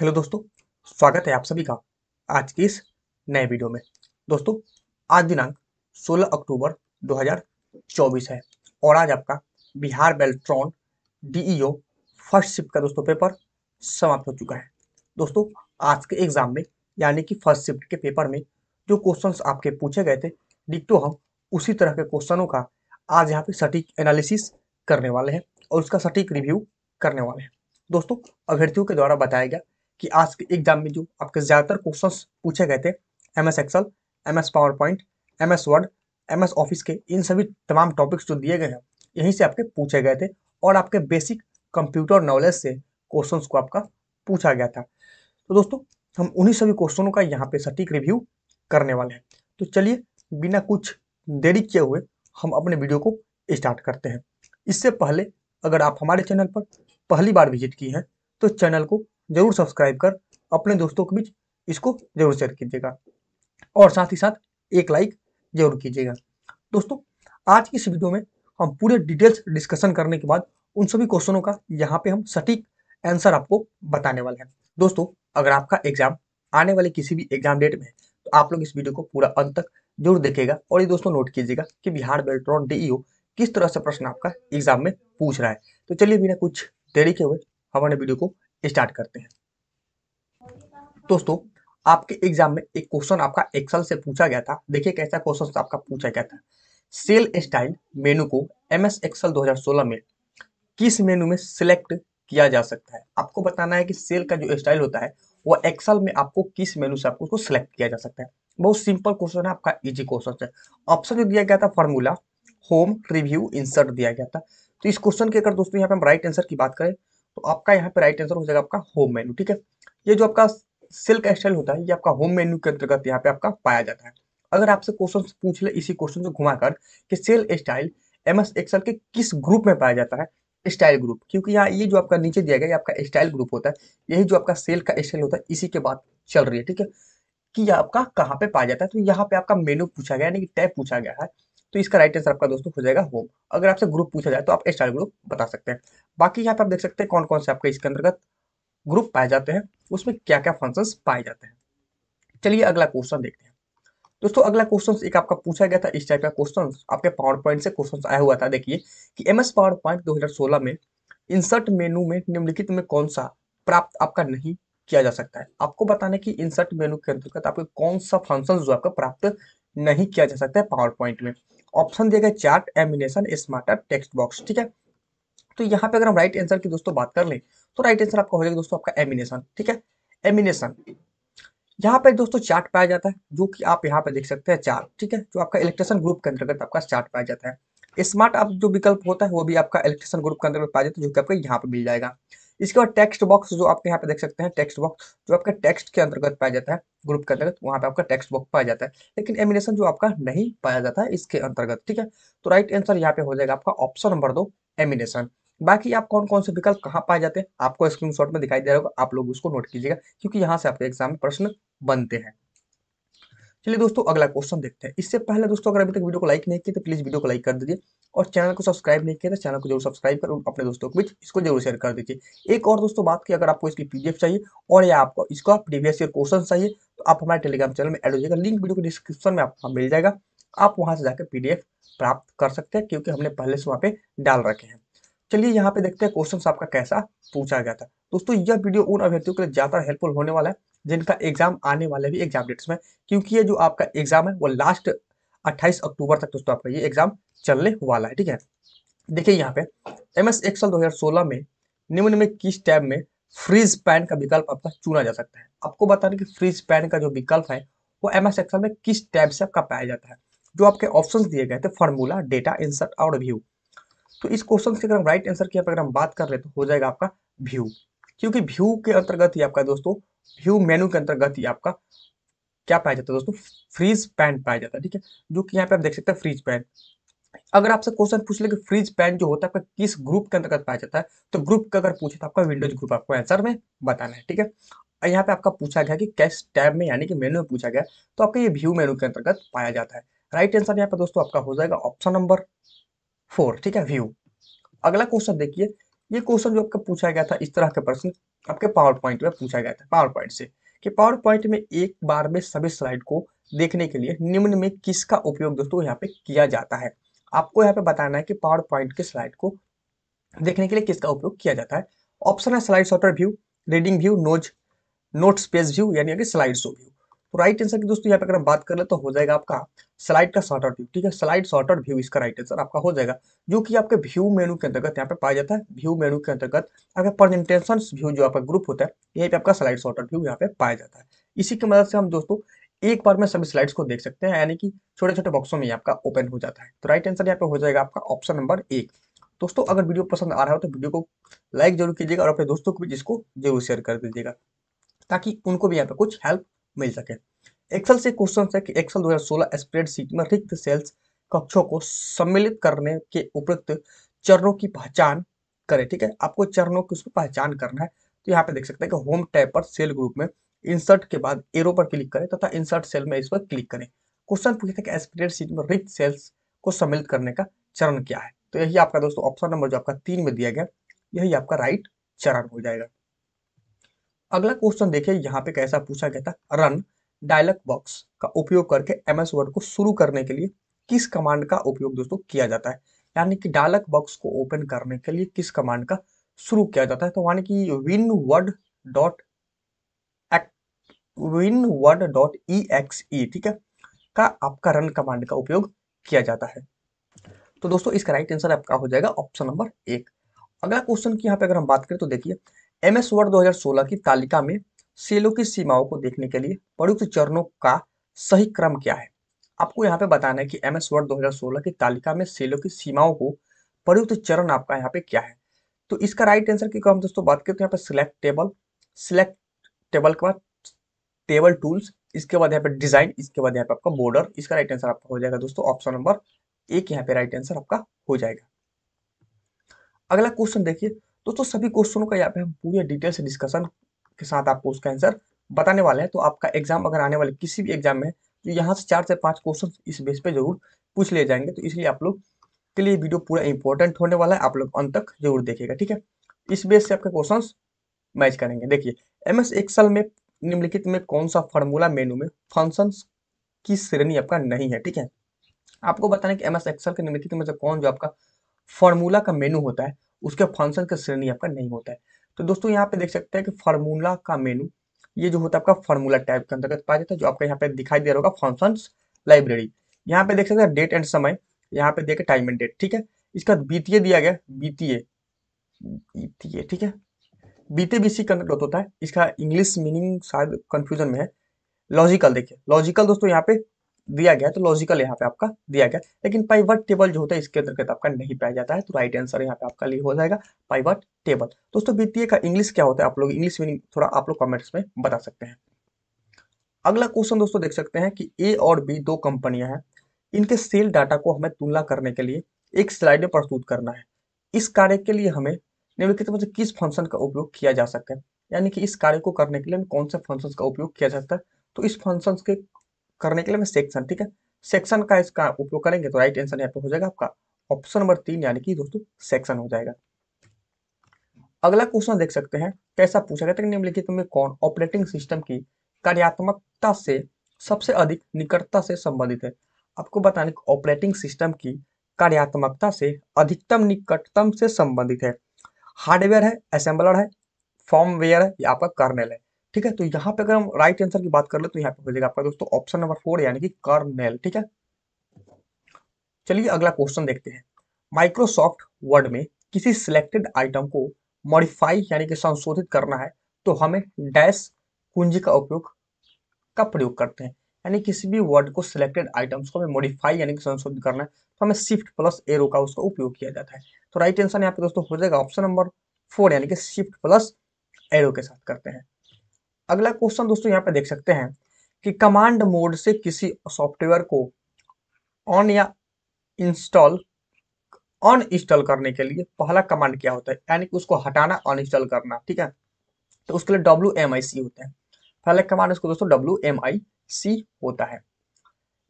hello दोस्तों स्वागत है आप सभी का आज की इस नए वीडियो में दोस्तों आज दिनांक 16 अक्टूबर 2024 है और आज आपका Bihar Beltron DEO e first shift का दोस्तों पेपर समाप्त हो चुका है दोस्तों आज के एग्जाम में यानी कि फर्स्ट शिफ्ट के पेपर में जो क्वेश्चंस आपके पूछे गए थे डिक्टो तो हम उसी तरह के क्वेश्चनों का आज यहाँ पे सटीक एनालिसिस करने वाले हैं और उसका सटीक रिव्यू करने वाले हैं दोस्तों अभ्यर्थियों के द्वारा बताया गया कि आज के एग्जाम में जो आपके ज़्यादातर क्वेश्चन पूछे गए थे M S Excel M S PowerPoint M S Word M S Office के इन सभी तमाम टॉपिक्स जो दिए गए हैं यहीं से आपके पूछे गए थे और आपके बेसिक कंप्यूटर नॉलेज से क्वेश्चन को आपका पूछा गया था तो दोस्तों हम उन्हीं सभी क्वेश्चनों का यहाँ पे सटीक रिव्यू करने वाले हैं तो चलिए बिना कुछ देरी किए हुए हम अपने वीडियो को स्टार्ट करते हैं इससे पहले अगर आप हमारे चैनल पर पहली बार विजिट की हैं तो चैनल को जरूर सब्सक्राइब कर अपने दोस्तों के बीच इसको जरूर शेयर कीजिएगा और साथ ही साथ एक लाइक जरूर कीजिएगा दोस्तों आज की इस वीडियो में हम पूरे डिटेल्स डिस्कशन करने के बाद उन सभी क्वेश्चनों का यहाँ पे हम सटीक आंसर आपको बताने वाले हैं दोस्तों अगर आपका एग्जाम आने वाले किसी भी एग्जाम डेट में है तो आप लोग इस वीडियो को पूरा अंत तक जरूर देखेगा और ये दोस्तों नोट कीजिएगा कि बिहार बेल्ट्रॉन डी e किस तरह से प्रश्न आपका एग्जाम में पूछ रहा है तो चलिए बिना कुछ देरी के हुए हमारे वीडियो को स्टार्ट करते हैं दोस्तों आपके एग्जाम में एक क्वेश्चन आपका एक्सेल से पूछा गया था देखिए कैसा क्वेश्चन आपका पूछा गया था सेल स्टाइल मेनू को एम एस एक्सल में किस मेनू में सिलेक्ट किया जा सकता है आपको बताना है कि सेल का जो स्टाइल होता है वो एक्सल में आपको किस मेनू से आपको उसको सिलेक्ट किया जा सकता है बहुत सिंपल क्वेश्चन है आपका इजी क्वेश्चन है ऑप्शन जो दिया गया था फॉर्मूला होम रिव्यू इंसर्ट दिया गया था तो इस क्वेश्चन के अगर दोस्तों यहाँ पे हम राइट आंसर की बात करें तो आपका यहाँ पे राइट आंसर हो जाएगा आपका होम मेन्यू ठीक है ये जो आपका सिल्क स्टाइल होता है ये आपका होम मेन्यू के अंतर्गत यहाँ पे आपका पाया जाता है अगर आपसे क्वेश्चन पूछ ले इसी क्वेश्चन को घुमाकर कि cell style M S Excel के किस ग्रुप में पाया जाता है स्टाइल ग्रुप क्योंकि यहाँ ये जो आपका नीचे दिया गया ये आपका स्टाइल ग्रुप होता है यही जो आपका सेल का स्टाइल होता है इसी के बाद चल रही है ठीक है कि यह आपका कहाँ पे पाया जाता है तो यहाँ पे आपका मेनू पूछा गया यानी कि टैप पूछा गया है तो इसका राइट आंसर आपका दोस्तों हो जाएगा होम अगर आपसे ग्रुप पूछा जाए तो आप स्टार ग्रुप बता सकते हैं बाकी यहाँ पर आप देख सकते हैं कौन कौन से आपके इसके अंतर्गत ग्रुप पाए जाते हैं उसमें क्या क्या फंक्शन पाए जाते हैं चलिए अगला क्वेश्चन देखते हैं दोस्तों अगला क्वेश्चन एक आपका पूछा गया था इस टाइप का क्वेश्चन आपके पावर पॉइंट से क्वेश्चन आया हुआ था देखिए कि एम एस पावर पॉइंट दो में इंसर्ट मेनू में निम्नलिखित में कौन सा प्राप्त आपका नहीं किया जा सकता है आपको बताने की इंसर्ट मेनू के अंतर्गत आपके कौन सा फंक्शन जो आपका प्राप्त नहीं किया जा सकता है पावर पॉइंट में ऑप्शन दिया गया chart animation SmartArt text box ठीक है तो यहाँ पे अगर हम राइट आंसर की दोस्तों बात कर ले तो राइट आंसर आपका हो जाएगा दोस्तों आपका एमिनेशन ठीक है एमिनेशन यहाँ पे दोस्तों चार्ट पाया जाता है जो कि आप यहाँ पे देख सकते हैं चार्ट ठीक है जो आपका इलेक्ट्रेशन ग्रुप के अंतर्गत आपका चार्ट पाया जाता है स्मार्ट आप जो विकल्प होता है वो भी आपका इलेक्ट्रेशन ग्रुप के अंतर्गत पाया जाता है जो कि आपको यहाँ पे मिल जाएगा इसके बाद टेक्स्ट बॉक्स जो आपके यहाँ पे देख सकते हैं टेक्स्ट बॉक्स जो आपका टेक्स्ट के अंतर्गत पाया जाता है ग्रुप के अंतर्गत वहाँ पे आपका टेक्स्ट बॉक्स पाया जाता है लेकिन एमिनेशन जो आपका नहीं पाया जाता है इसके अंतर्गत ठीक है तो राइट आंसर यहाँ पे हो जाएगा आपका ऑप्शन नंबर दो एमिनेशन बाकी आप कौन कौन से विकल्प कहाँ पाए जाते हैं आपको स्क्रीन में दिखाई दे रहा होगा आप लोग उसको नोट कीजिएगा क्योंकि यहाँ से आपके एग्जाम में प्रश्न बनते हैं चलिए दोस्तों अगला क्वेश्चन देखते हैं इससे पहले दोस्तों अगर अभी तक वीडियो को लाइक नहीं किया तो प्लीज़ वीडियो को लाइक कर दीजिए और चैनल को सब्सक्राइब नहीं किया तो चैनल को जरूर सब्सक्राइब कर अपने दोस्तों के बीच इसको जरूर शेयर कर दीजिए एक और दोस्तों बात की अगर आपको इसकी पीडीएफ चाहिए और या आपको इसको प्रीवियस ईयर क्वेश्चन चाहिए तो आप हमारे टेलीग्राम चैनल में एड हो जाएगा लिंक वीडियो को डिस्क्रिप्शन में आपको मिल जाएगा आप वहाँ से जाकर पीडीएफ प्राप्त कर सकते हैं क्योंकि हमने पहले से वहाँ पे डाल रखे हैं चलिए यहाँ पे देखते हैं क्वेश्चन आपका कैसा पूछा गया था दोस्तों यह वीडियो उन अभ्यर्थियों के लिए ज्यादा हेल्पफुल होने वाला है जिनका एग्जाम आने वाले भी एग्जाम डेट्स में क्योंकि ये जो आपका एग्जाम है वो लास्ट 28 अक्टूबर तक दोस्तों आपका ये एग्जाम चलने वाला है ठीक है देखिए यहाँ पे एम एस एक्सल दो में निम्न में किस टैब में फ्रीज पैन का विकल्प आपका चुना जा सकता है आपको बता दें कि फ्रीज पैन का जो विकल्प है वो एम एस एक्सल में किस टैब से आपका पाया जाता है जो आपके ऑप्शन दिए गए थे फॉर्मूला डेटा इंसर्ट और व्यू तो इस क्वेश्चन से अगर हम राइट आंसर की अगर हम बात कर रहे तो हो जाएगा आपका व्यू क्योंकि व्यू के अंतर्गत ही आपका दोस्तों ह्यू मेनू के अंतर्गत ही आपका क्या पाया जाता है दोस्तों फ्रीज पैन पाया जाता है ठीक है जो कि यहाँ पे आप देख सकते हैं फ्रीज पैन अगर आपसे क्वेश्चन पूछ ले कि फ्रीज पैन जो होता है आपका किस ग्रुप के अंतर्गत पाया जाता है तो ग्रुप का अगर पूछे तो आपका विंडोज ग्रुप आपको आंसर में बताना है ठीक है और यहाँ पे आपका पूछा गया कि कैश टैब में यानी कि मेनू में पूछा गया तो आपका ये व्यू मेनू के अंतर्गत पाया जाता है राइट आंसर यहाँ पे दोस्तों आपका हो जाएगा ऑप्शन नंबर फोर ठीक है व्यू अगला क्वेश्चन देखिए ये क्वेश्चन जो आपका पूछा गया था इस तरह के प्रश्न आपके पावर पॉइंट में पूछा गया था पावर पॉइंट से कि पावर पॉइंट में एक बार में सभी स्लाइड को देखने के लिए निम्न में किसका उपयोग दोस्तों यहाँ पे किया जाता है आपको यहाँ पे बताना है कि पावर पॉइंट के स्लाइड को देखने के लिए किसका उपयोग किया जाता है ऑप्शन है slide software view reading view notes note space view यानी कि स्लाइड शो व्यू तो राइट आंसर की दोस्तों यहाँ पे अगर हम बात कर ले तो हो जाएगा आपका स्लाइड का शॉर्टर व्यू ठीक है स्लाइड शॉर्ट आउट व्यू इसका राइट आंसर आपका हो जाएगा जो कि आपके व्यू मेनू के अंतर्गत यहाँ पे पाया जाता है व्यू मेनू के अंतर्गत आपका प्रेजेंटेशन व्यू जो आपका ग्रुप होता है यही पे आपका स्लाइड शॉर्ट आउट व्यू यहाँ पे पाया जाता है इसी की मदद से हम दोस्तों एक बार में सभी स्लाइड्स को देख सकते हैं यानी कि छोटे छोटे बॉक्सों में आपका ओपन हो जाता है तो राइट आंसर यहाँ पे हो जाएगा आपका ऑप्शन नंबर एक दोस्तों अगर वीडियो पसंद आ रहा हो तो वीडियो को लाइक जरूर कीजिएगा और अपने दोस्तों को भी इसको जरूर शेयर कर दीजिएगा ताकि उनको भी यहाँ पे कुछ हेल्प मिल सके एक्सेल से क्वेश्चन है कि एक्सेल 2016 स्प्रेडशीट में रिक्त सेल्स कक्षों को सम्मिलित करने के उपयुक्त चरणों की पहचान करें ठीक है आपको चरणों की उसमें पहचान करना है तो यहाँ पे देख सकते हैं कि होम टैब पर सेल ग्रुप में इंसर्ट के बाद एरो पर क्लिक करें तथा तो इंसर्ट सेल में इस पर क्लिक करें क्वेश्चन पूछा था कि स्प्रेडशीट में रिक्त सेल्स को सम्मिलित करने का चरण क्या है तो यही आपका दोस्तों ऑप्शन नंबर जो आपका तीन में दिया गया यही आपका राइट चरण हो जाएगा अगला क्वेश्चन देखिए यहाँ पे कैसा पूछा गया था रन डायलॉग बॉक्स का उपयोग करके एम एस वर्ड को शुरू करने के लिए किस कमांड का उपयोग दोस्तों किया जाता है यानी कि डायलॉग बॉक्स को ओपन करने के लिए किस कमांड का शुरू किया जाता है तो यानी कि winword dot winword dot E X E ठीक है का आपका रन कमांड का उपयोग किया जाता है तो दोस्तों इसका राइट आंसर आपका हो जाएगा ऑप्शन नंबर एक अगला क्वेश्चन की यहाँ पे अगर हम बात करें तो देखिए एमएस वर्ड 2016 की तालिका में सेलों की सीमाओं को देखने के लिए प्रयुक्त चरणों का सही क्रम क्या है आपको यहाँ पे बताना है कि एम एस वर्ड दो की तालिका में सेलों की सीमाओं को प्रयुक्त चरण आपका यहाँ पे क्या है तो इसका राइट आंसर की हम दोस्तों बात करें तो यहाँ पे सिलेक्ट टेबल सिलेक्ट टेबल के बाद टेबल टूल्स इसके बाद यहाँ पे डिजाइन इसके बाद यहाँ पे आपका बॉर्डर इसका राइट आंसर आपका हो जाएगा दोस्तों ऑप्शन नंबर एक यहाँ पे राइट आंसर आपका हो जाएगा अगला क्वेश्चन देखिए दोस्तों सभी क्वेश्चनों का यहाँ पे हम पूरे डिटेल से डिस्कशन के साथ आपको उसका आंसर बताने वाले हैं तो आपका एग्जाम अगर आने वाले किसी भी एग्जाम में तो यहाँ से चार से पांच क्वेश्चन इस बेस पे जरूर पूछ लिए जाएंगे तो इसलिए आप लोग के लिए वीडियो पूरा इंपॉर्टेंट होने वाला है आप लोग अंत तक जरूर देखेगा ठीक है इस बेस से आपके क्वेश्चन मैच करेंगे देखिए एम एस एक्सल में निम्नलिखित में कौन सा फॉर्मूला मेनू में फंक्शन की श्रेणी आपका नहीं है ठीक है आपको बताने की एम एस एक्सल के निम्नलिखित में से कौन जो आपका फॉर्मूला का मेनू होता है उसके फंक्शन का श्रेणी आपका नहीं होता है तो दोस्तों यहाँ पे देख सकते हैं कि फार्मूला का मेनू ये जो होता है आपका फार्मूला टाइप के अंतर्गत पाया जाता है जो आपका यहाँ पे दिखाई दे रहा होगा फंक्शन लाइब्रेरी यहाँ पे देख सकते हैं डेट एंड समय यहाँ पे देखे टाइम एंड डेट ठीक है इसका बीतीय दिया गया बीतीय बीतीय ठीक है बीते सी कंडक्ट होता है इसका इंग्लिश मीनिंग शायद कंफ्यूजन में है लॉजिकल देखिए लॉजिकल दोस्तों यहाँ पे दिया गया है तो लॉजिकल यहाँ पे आपका दिया गया लेकिन पाइवट टेबल जो होता है इसके अंतर्गत आपका नहीं पाया जाता है तो राइट आंसर यहाँ पे आपका लिए हो जाएगा पाइवट टेबल दोस्तों वित्तीय का इंग्लिश क्या होता है आप लोग इंग्लिश मीनिंग थोड़ा आप लोग कमेंट्स में बता सकते हैं अगला क्वेश्चन दोस्तों देख सकते हैं कि ए और बी दो कंपनियां हैं इनके सेल डाटा को हमें तुलना करने के लिए एक स्लाइड में प्रस्तुत करना है इस कार्य के लिए हमें निम्नलिखित में से किस फंक्शन का उपयोग किया जा सकता है यानी कि इस कार्य को करने के लिए कौन से फंक्शन का उपयोग किया जा सकता है तो इस फंक्शन के करने के लिए हमें सेक्शन ठीक है सेक्शन का इसका उपयोग करेंगे तो राइट आंसर यहाँ पे हो जाएगा आपका ऑप्शन नंबर तीन यानी कि दोस्तों सेक्शन हो जाएगा अगला क्वेश्चन देख सकते हैं कैसा पूछा गया निम्नलिखित में कौन ऑपरेटिंग सिस्टम की कार्यात्मकता से सबसे अधिक निकटता से संबंधित है आपको बताने की ऑपरेटिंग सिस्टम की कार्यात्मकता से अधिकतम निकटतम से संबंधित है हार्डवेयर है असेंबलर है फॉर्मवेयर है या आपका कर्नल है ठीक है तो यहाँ पे अगर हम राइट आंसर की बात कर ले तो यहाँ पे हो जाएगा आपका दोस्तों ऑप्शन नंबर फोर यानी कि कर्नेल ठीक है चलिए अगला क्वेश्चन देखते हैं माइक्रोसॉफ्ट वर्ड में किसी सिलेक्टेड आइटम को मॉडिफाई यानी कि संशोधित करना है तो हमें डैश कुंजी का उपयोग का प्रयोग करते हैं यानी किसी भी वर्ड को सिलेक्टेड आइटम्स को हमें मॉडिफाई यानी कि संशोधित करना है तो हमें शिफ्ट प्लस एरो का उसका उपयोग किया जाता है तो राइट आंसर यहाँ पे दोस्तों हो जाएगा ऑप्शन नंबर फोर यानी कि शिफ्ट प्लस एरो के साथ करते हैं अगला क्वेश्चन दोस्तों यहाँ पे देख सकते हैं कि कमांड मोड से किसी सॉफ्टवेयर को ऑन या इंस्टॉल ऑन इंस्टॉल करने के लिए पहला कमांड क्या होता है यानी कि उसको हटाना ऑन इंस्टॉल करना ठीक है तो उसके लिए डब्ल्यू एम आई सी होते हैं पहले कमांड उसको दोस्तों डब्ल्यू एम आई सी होता है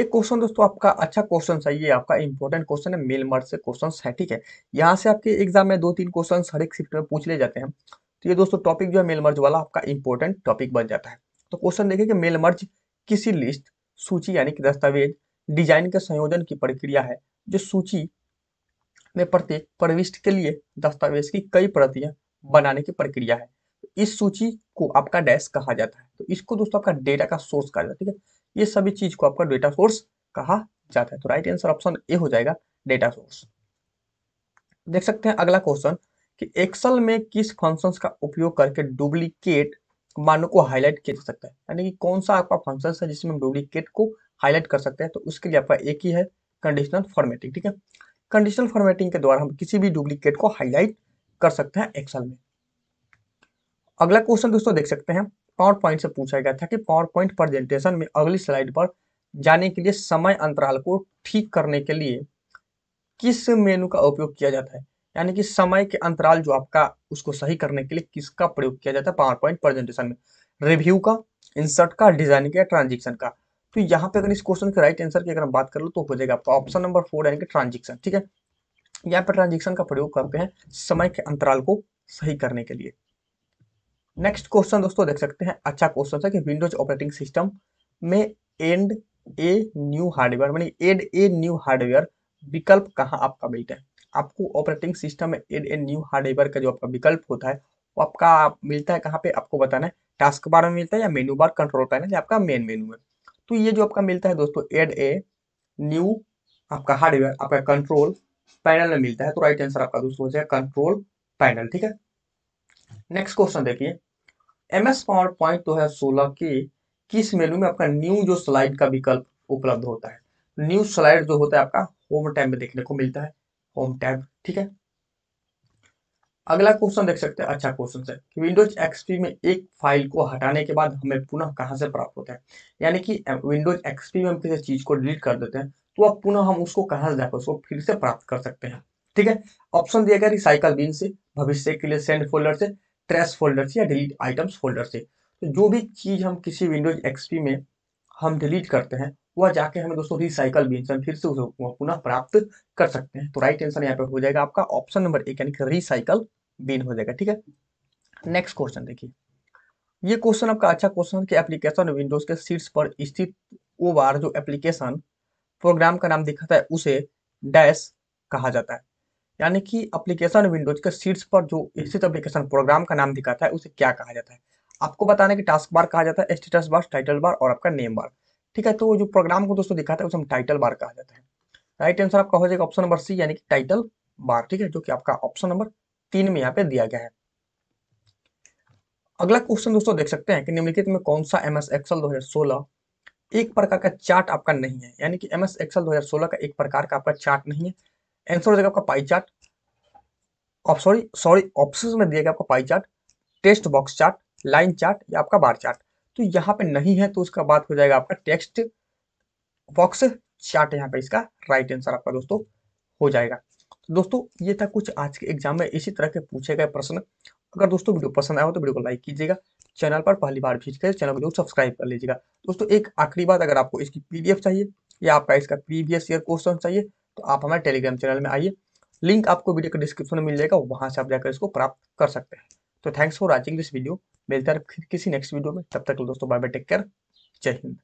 एक क्वेश्चन दोस्तों आपका अच्छा क्वेश्चन है ये आपका इंपॉर्टेंट क्वेश्चन है मेल मर्ज से क्वेश्चन है ठीक है यहाँ से आपके एग्जाम में दो तीन क्वेश्चन हर एक शिफ्ट में पूछ ले जाते हैं तो ये दोस्तों टॉपिक जो है मेल मर्ज वाला आपका इंपॉर्टेंट टॉपिक बन जाता है तो क्वेश्चन देखिए कि मेल मर्ज किसी लिस्ट सूची यानी कि दस्तावेज डिजाइन के संयोजन की प्रक्रिया है जो सूची में प्रत्येक प्रविष्ट के लिए दस्तावेज की कई प्रतियां बनाने की प्रक्रिया है इस सूची को आपका डैश कहा जाता है तो इसको दोस्तों आपका डेटा का सोर्स कहा जाता है ठीक है ये सभी चीज को आपका डेटा सोर्स कहा जाता है तो राइट आंसर ऑप्शन ए हो जाएगा डेटा सोर्स देख सकते हैं अगला क्वेश्चन कि एक्सल में किस फंक्शन का उपयोग करके डुप्लीकेट मानों को हाईलाइट किया जा सकता है यानी कि कौन सा आपका फंक्शन है जिसमें हम डुप्लीकेट को हाईलाइट कर सकते हैं तो उसके लिए आपका एक ही है कंडीशनल फॉर्मेटिंग ठीक है कंडीशनल फॉर्मेटिंग के द्वारा हम किसी भी डुप्लीकेट को हाईलाइट कर सकते हैं एक्सल में अगला क्वेश्चन दोस्तों देख सकते हैं पावर पॉइंट से पूछा गया था कि पावर पॉइंट प्रेजेंटेशन में अगली स्लाइड पर जाने के लिए समय अंतराल को ठीक करने के लिए किस मेनू का उपयोग किया जाता है यानी कि समय के अंतराल जो आपका उसको सही करने के लिए किसका प्रयोग किया जाता है पावर पॉइंट प्रेजेंटेशन में रिव्यू का इंसर्ट का डिजाइनिंग का ट्रांजेक्शन का तो यहाँ पे अगर इस क्वेश्चन के राइट आंसर की अगर हम बात कर लो तो हो जाएगा आपका ऑप्शन नंबर फोर यानी कि ट्रांजेक्शन ठीक है यहाँ पर ट्रांजेक्शन का प्रयोग करते हैं समय के अंतराल को सही करने के लिए नेक्स्ट क्वेश्चन दोस्तों देख सकते हैं अच्छा क्वेश्चन था कि विंडोज ऑपरेटिंग सिस्टम में एंड ए न्यू हार्डवेयर मानी एड ए न्यू हार्डवेयर विकल्प कहाँ आपका बेटा है आपको ऑपरेटिंग सिस्टम में एड एंड न्यू हार्डवेयर का जो आपका विकल्प होता है वो आपका मिलता है कहाँ पे आपको बताना है टास्क बार में मिलता है या मेनू बार कंट्रोल पैनल या आपका मेन मेनू में तो ये जो आपका मिलता है दोस्तों एड ए न्यू आपका हार्डवेयर आपका कंट्रोल पैनल में मिलता है तो राइट आंसर आपका दोस्तों हो जाएगा कंट्रोल पैनल ठीक है नेक्स्ट क्वेश्चन देखिए एम एस पावर पॉइंट दो हजार सोलह के किस मेनू में आपका न्यू जो स्लाइड का विकल्प उपलब्ध होता है न्यू स्लाइड जो होता है आपका होम टाइम में देखने को मिलता है होम टैब ठीक है अगला क्वेश्चन देख सकते हैं अच्छा क्वेश्चन है कि विंडोज एक्सपी में एक फाइल को हटाने के बाद हमें पुनः कहां से प्राप्त होता है यानी कि विंडोज एक्सपी में हम किसी चीज को डिलीट कर देते हैं तो अब पुनः हम उसको कहां से जाकर उसको फिर से प्राप्त कर सकते हैं ठीक है ऑप्शन दिया गया रिसाइकल बिन से भविष्य के लिए सेंड फोल्डर से ट्रेस फोल्डर से या डिलीट आइटम्स फोल्डर से तो जो भी चीज हम किसी विंडोज एक्सपी में हम डिलीट करते हैं वह जाके हमें दोस्तों रिसाइकल भी आंसर फिर से पुनः प्राप्त कर सकते हैं तो राइट आंसर यहाँ पे हो जाएगा आपका ऑप्शन नंबर एक यानी कि रिसाइकल बीन हो जाएगा ठीक है नेक्स्ट क्वेश्चन देखिए ये क्वेश्चन आपका अच्छा क्वेश्चन कि एप्लीकेशन विंडोज के सीट्स पर स्थित वो बार जो एप्लीकेशन प्रोग्राम का नाम दिखाता है उसे डैश कहा जाता है यानी कि एप्लीकेशन विंडोज के सीट्स पर जो स्थित एप्लीकेशन प्रोग्राम का नाम दिखाता है उसे क्या कहा जाता है आपको बताने की टास्क बार कहा जाता है स्टेटस बार टाइटल बार और आपका नेम बार ठीक है तो जो प्रोग्राम को दोस्तों दिखाता है उसे हम टाइटल बार कहा जाता है राइट आंसर आपका हो जाएगा ऑप्शन नंबर सी यानी कि टाइटल बार ठीक है जो कि आपका ऑप्शन नंबर तीन में यहाँ पे दिया गया है अगला क्वेश्चन दोस्तों देख सकते हैं कि निम्नलिखित में कौन सा एम एस एक्सएल दो सोलह एक प्रकार का चार्ट आपका नहीं है यानी कि एम एस एक्सल दो हजार सोलह का एक प्रकार का आपका चार्ट नहीं है आंसर हो जाएगा आपका pie chart sorry sorry option में दिया गया आपका pie chart test box chart line chart या आपका बार चार्ट तो यहाँ पे नहीं है तो उसका बात हो जाएगा आपका टेक्स्ट बॉक्स चार्ट यहाँ पे इसका राइट आंसर आपका दोस्तों हो जाएगा तो दोस्तों ये था कुछ आज के एग्जाम में इसी तरह के पूछे गए प्रश्न अगर दोस्तों वीडियो पसंद आया हो तो वीडियो को लाइक कीजिएगा चैनल पर पहली बार भेज कर चैनल को जरूर सब्सक्राइब कर लीजिएगा दोस्तों एक आखिरी बात अगर आपको इसकी पीडीएफ चाहिए या आपका इसका प्रीवियस ईयर क्वेश्चन चाहिए तो आप हमारे टेलीग्राम चैनल में आइए लिंक आपको वीडियो के डिस्क्रिप्शन में मिल जाएगा वहां से आप जाकर इसको प्राप्त कर सकते हैं तो thanks for watching this video मिलता है फिर किसी नेक्स्ट वीडियो में तब तक दोस्तों बाय बाय टेक केयर जय हिंद